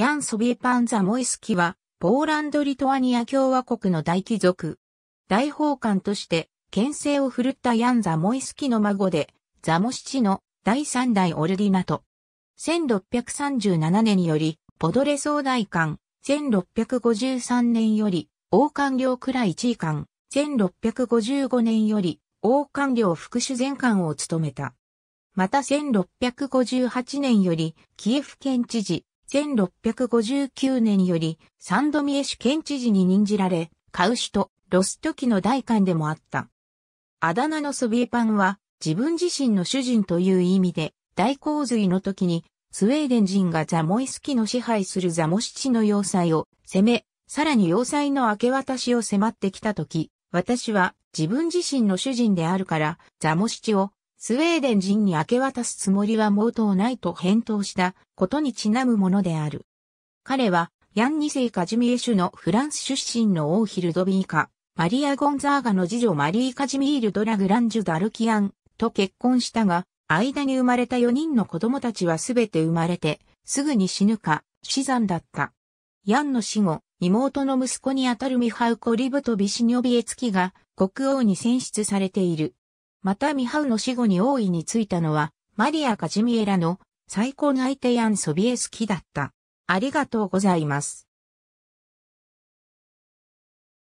ヤン・ソビエパン・ザ・モイスキは、ポーランド・リトアニア共和国の大貴族。大法官として、牽制を振るったヤン・ザ・モイスキの孫で、ザモシチの第三代オルディナト。1637年より、ポドレ総大官、1653年より、王官僚くらい地位官、1655年より、王官僚副主前官を務めた。また1658年より、キエフ県知事、1659年よりサンドミエ主県知事に任じられ、カウシとロストキの代官でもあった。あだ名のソビエパンは自分自身の主人という意味で、大洪水の時にスウェーデン人がザモイスキの支配するザモシチの要塞を攻め、さらに要塞の明け渡しを迫ってきた時、私は自分自身の主人であるからザモシチをスウェーデン人に明け渡すつもりは毛頭ないと返答したことにちなむものである。彼は、ヤン二世カジミエシュのフランス出身の王ヒルドビーカ、マリア・ゴンザーガの次女マリー・カジミール・ドラグランジュ・ダルキアンと結婚したが、間に生まれた4人の子供たちはすべて生まれて、すぐに死ぬか、死産だった。ヤンの死後、妹の息子にあたるミハウコ・リブト・ビシニョビエツキが国王に選出されている。またミハウの死後に王位についたのは、マリア・カジミエラの最高の相手ヤン・ソビエスキだった。ありがとうございます。